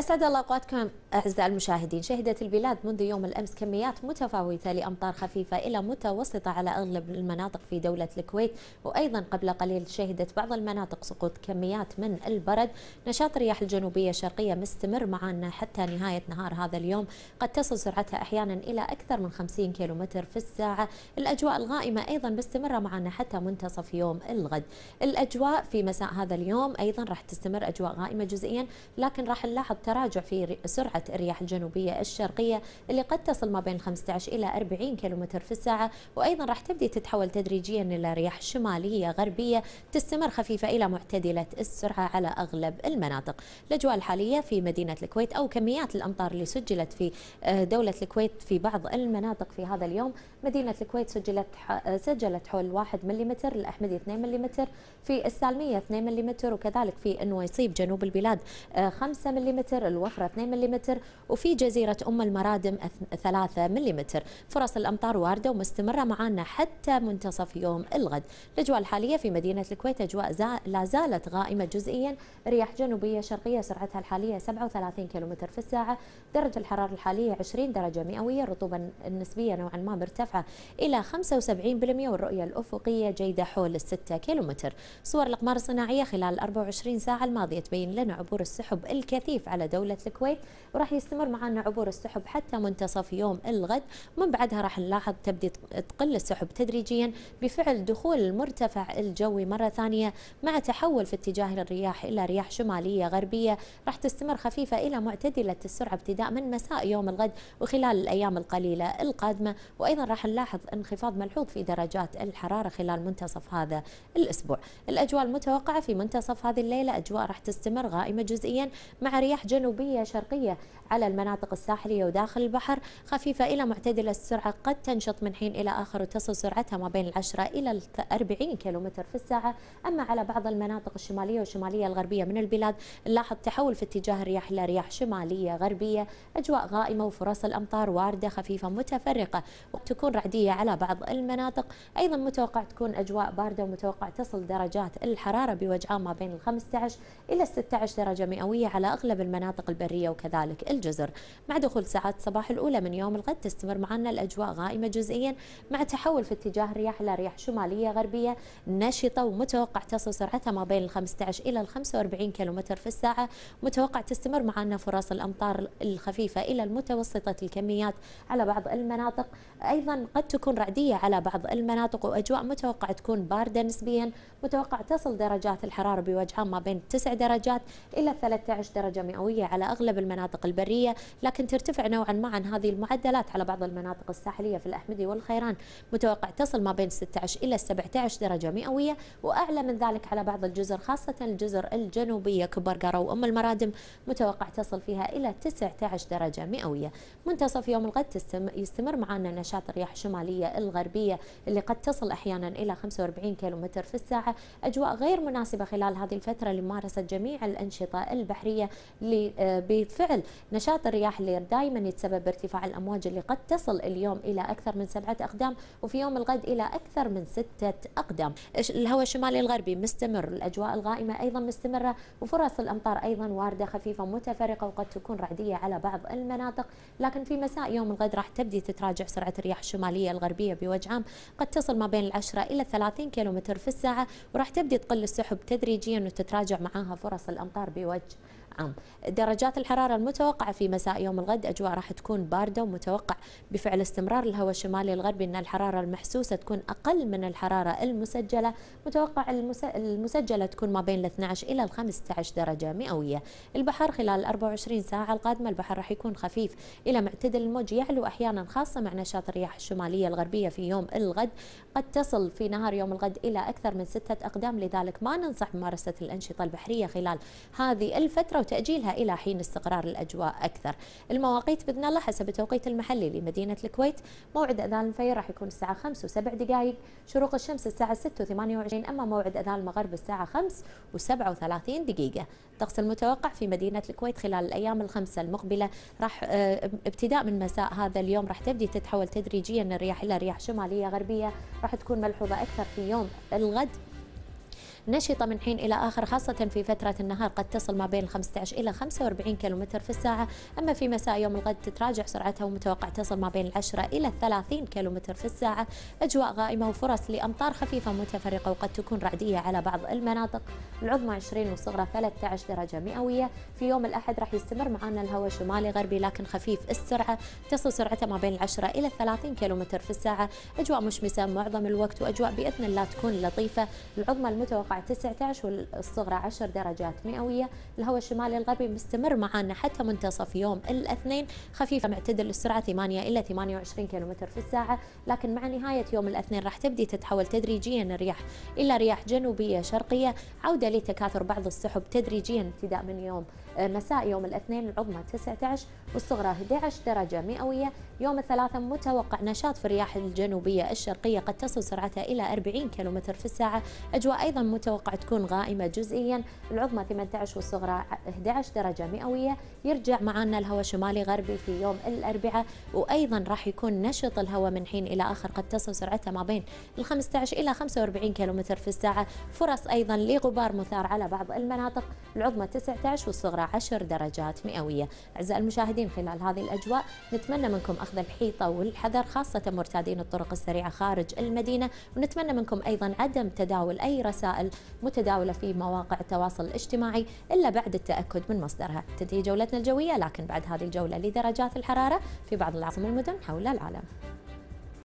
أسعد الله أوقاتكم أعزائي المشاهدين شهدت البلاد منذ يوم الأمس كميات متفاوتة لأمطار خفيفة إلى متوسطة على أغلب المناطق في دولة الكويت وأيضا قبل قليل شهدت بعض المناطق سقوط كميات من البرد نشاط الرياح الجنوبية الشرقية مستمر معنا حتى نهاية نهار هذا اليوم قد تصل سرعتها أحيانا إلى أكثر من 50 كيلومتر في الساعة الأجواء الغائمة أيضا مستمرة معنا حتى منتصف يوم الغد الأجواء في مساء هذا اليوم أيضا راح تستمر أجواء غائمة جزئيا لكن راح نلاحظ تراجع في سرعة الرياح الجنوبية الشرقية اللي قد تصل ما بين 15 إلى 40 كم في الساعة وأيضا راح تبدي تتحول تدريجيا إلى رياح شمالية غربية تستمر خفيفة إلى معتدلة السرعة على أغلب المناطق الأجواء الحالية في مدينة الكويت أو كميات الأمطار اللي سجلت في آه، دولة الكويت في بعض المناطق في هذا اليوم مدينة الكويت سجلت آه، سجلت حول 1 ملم الأحمدي 2 ملم في السالمية 2 ملم وكذلك في النويصيب جنوب البلاد 5 آه، ملم الوفرة 2 ملم وفي جزيرة أم المرادم 3 ملم فرص الأمطار واردة ومستمرة معنا حتى منتصف يوم الغد الأجواء الحالية في مدينة الكويت أجواء لا زالت غائمة جزئيا رياح جنوبية شرقية سرعتها الحالية 37 كم في الساعة درجة الحرارة الحالية 20 درجة مئوية الرطوبة النسبية نوعا ما مرتفعة إلى 75% والرؤية الأفقية جيدة حول 6 كم صور الأقمار الصناعية خلال 24 ساعة الماضية تبين لنا عبور السحب الكثيف على على دولة الكويت وراح يستمر معنا عبور السحب حتى منتصف يوم الغد ومن بعدها راح نلاحظ تبدي تقل السحب تدريجيا بفعل دخول المرتفع الجوي مرة ثانية مع تحول في اتجاه الرياح إلى رياح شمالية غربية راح تستمر خفيفة إلى معتدلة السرعة ابتداء من مساء يوم الغد وخلال الأيام القليلة القادمة وأيضا راح نلاحظ انخفاض ملحوظ في درجات الحرارة خلال منتصف هذا الأسبوع الأجواء المتوقعة في منتصف هذه الليلة أجواء راح تستمر غائمة جزئيا مع رياح جنوبية شرقية على المناطق الساحلية وداخل البحر خفيفة إلى معتدلة السرعة قد تنشط من حين إلى آخر وتصل سرعتها ما بين العشرة إلى 40 كيلومتر في الساعة أما على بعض المناطق الشمالية والشمالية الغربية من البلاد نلاحظ تحول في اتجاه الرياح إلى رياح شمالية غربية أجواء غائمة وفرص الأمطار واردة خفيفة متفرقة وتكون رعدية على بعض المناطق أيضا متوقع تكون أجواء باردة ومتوقع تصل درجات الحرارة بوجعان ما بين ال 15 إلى 16 درجة مئوية على أغلب المناطق المناطق البرية وكذلك الجزر مع دخول ساعات الصباح الأولى من يوم الغد تستمر معنا الأجواء غائمة جزئيا مع تحول في اتجاه الرياح إلى رياح شمالية غربية نشطة ومتوقع تصل سرعتها ما بين ال 15 إلى ال 45 كيلومتر في الساعة متوقع تستمر معنا فرص الأمطار الخفيفة إلى المتوسطة الكميات على بعض المناطق أيضا قد تكون رعدية على بعض المناطق وأجواء متوقع تكون باردة نسبيا متوقع تصل درجات الحرارة بوجهها ما بين 9 درجات إلى 13 درجة مئوية مئوية على أغلب المناطق البرية لكن ترتفع نوعا ما عن هذه المعدلات على بعض المناطق الساحلية في الأحمدي والخيران متوقع تصل ما بين 16 إلى 17 درجة مئوية وأعلى من ذلك على بعض الجزر خاصة الجزر الجنوبية كبر قرة وأم المرادم متوقع تصل فيها إلى 19 درجة مئوية منتصف يوم الغد يستمر معنا نشاط الرياح الشمالية الغربية اللي قد تصل أحيانا إلى 45 كيلومتر في الساعة أجواء غير مناسبة خلال هذه الفترة لممارسة جميع الأنشطة البحرية بفعل نشاط الرياح اللي دائما يتسبب بارتفاع الامواج اللي قد تصل اليوم الى اكثر من سبعه اقدام وفي يوم الغد الى اكثر من سته اقدام. الهواء الشمالي الغربي مستمر، الاجواء الغائمه ايضا مستمره وفرص الامطار ايضا وارده خفيفه متفرقه وقد تكون رعديه على بعض المناطق، لكن في مساء يوم الغد راح تبدي تتراجع سرعه الرياح الشماليه الغربيه بوجه عام قد تصل ما بين العشره الى 30 كيلومتر في الساعه وراح تبدي تقل السحب تدريجيا وتتراجع معاها فرص الامطار بوجه عام درجات الحرارة المتوقعة في مساء يوم الغد أجواء راح تكون باردة ومتوقع بفعل استمرار الهواء الشمالي الغربي أن الحرارة المحسوسة تكون أقل من الحرارة المسجلة متوقع المسجلة تكون ما بين 12 إلى 15 درجة مئوية البحر خلال 24 ساعة القادمة البحر راح يكون خفيف إلى معتدل الموج يعلو أحيانا خاصة مع نشاط الرياح الشمالية الغربية في يوم الغد قد تصل في نهار يوم الغد إلى أكثر من ستة أقدام لذلك ما ننصح ممارسة الأنشطة البحرية خلال هذه الفترة وتأجيلها إلى حين استقرار الأجواء أكثر المواقيت بإذن الله حسب التوقيت المحلي لمدينة الكويت موعد أذان الفير راح يكون الساعة 5 و7 دقائق شروق الشمس الساعة 6 و28 أما موعد أذان المغرب الساعة 5 و37 دقيقة الطقس المتوقع في مدينة الكويت خلال الأيام الخمسة المقبلة راح آه، ابتداء من مساء هذا اليوم راح تبدي تتحول تدريجيا الرياح إلى رياح شمالية غربية راح تكون ملحوظة أكثر في يوم الغد نشطة من حين إلى آخر خاصة في فترة النهار قد تصل ما بين 15 إلى 45 كم في الساعة أما في مساء يوم الغد تتراجع سرعتها ومتوقع تصل ما بين 10 إلى 30 كم في الساعة أجواء غائمة وفرص لأمطار خفيفة متفرقة وقد تكون رعدية على بعض المناطق العظمى 20 والصغرى 13 درجة مئوية في يوم الأحد راح يستمر معنا الهواء شمالي غربي لكن خفيف السرعة تصل سرعته ما بين 10 إلى 30 كم في الساعة أجواء مشمسة معظم الوقت وأجواء بإذن الله تكون لطيفة العظمى المتوقعة 19 والصغرى 10 درجات مئوية الهواء الشمالي الغربي مستمر معنا حتى منتصف يوم الاثنين خفيفة معتدل السرعة 8 إلى 28 كم في الساعة لكن مع نهاية يوم الاثنين راح تبدي تتحول تدريجيا الرياح إلى رياح جنوبية شرقية عودة لتكاثر بعض السحب تدريجيا ابتداء من يوم آه، مساء يوم الاثنين العظمى 19 والصغرى 11 درجة مئوية يوم الثلاثاء متوقع نشاط في الرياح الجنوبية الشرقية قد تصل سرعتها إلى 40 كيلومتر في الساعة أجواء أيضا متوقع تكون غائمة جزئيا العظمى 18 والصغرى 11 درجة مئوية يرجع معنا الهواء شمالي غربي في يوم الأربعاء وأيضا راح يكون نشط الهواء من حين إلى آخر قد تصل سرعتها ما بين ال 15 إلى 45 كيلومتر في الساعة فرص أيضا لغبار مثار على بعض المناطق العظمى 19 والصغرى 10 درجات مئوية أعزائي المشاهدين خلال هذه الأجواء نتمنى منكم أخذ الحيطة والحذر خاصة مرتادين الطرق السريعة خارج المدينة ونتمنى منكم أيضا عدم تداول أي رسائل متداولة في مواقع التواصل الاجتماعي إلا بعد التأكد من مصدرها تنتهي جولتنا الجوية لكن بعد هذه الجولة لدرجات الحرارة في بعض العاصمة المدن حول العالم